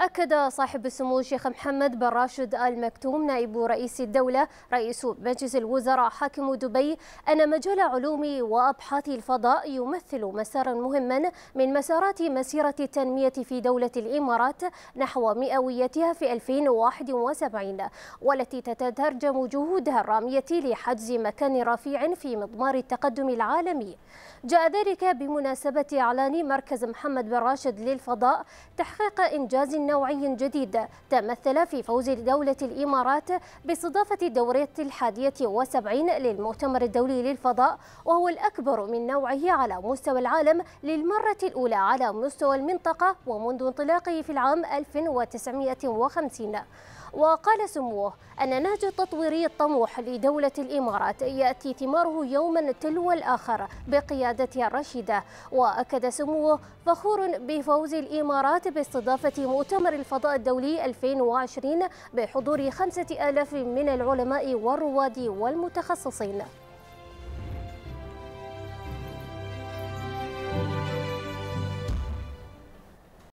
أكد صاحب السمو الشيخ محمد بن راشد آل مكتوم نائب رئيس الدولة رئيس مجلس الوزراء حاكم دبي أن مجال علوم وأبحاث الفضاء يمثل مسارا مهما من مسارات مسيرة التنمية في دولة الإمارات نحو مئويتها في 2071 والتي تتترجم جهودها الرامية لحجز مكان رفيع في مضمار التقدم العالمي جاء ذلك بمناسبة إعلان مركز محمد بن راشد للفضاء تحقيق إنجاز نوعي جديد تمثل في فوز دولة الإمارات باستضافة الدورية الحادية وسبعين للمؤتمر الدولي للفضاء وهو الأكبر من نوعه على مستوى العالم للمرة الأولى على مستوى المنطقة ومنذ انطلاقه في العام 1950 وقال سموه أن نهج التطويري الطموح لدولة الإمارات يأتي ثماره يوما تلو الآخر بقيادتها الرشيدة وأكد سموه فخور بفوز الإمارات باستضافة مؤتمر مؤتمر الفضاء الدولي 2020 بحضور 5000 من العلماء والرواد والمتخصصين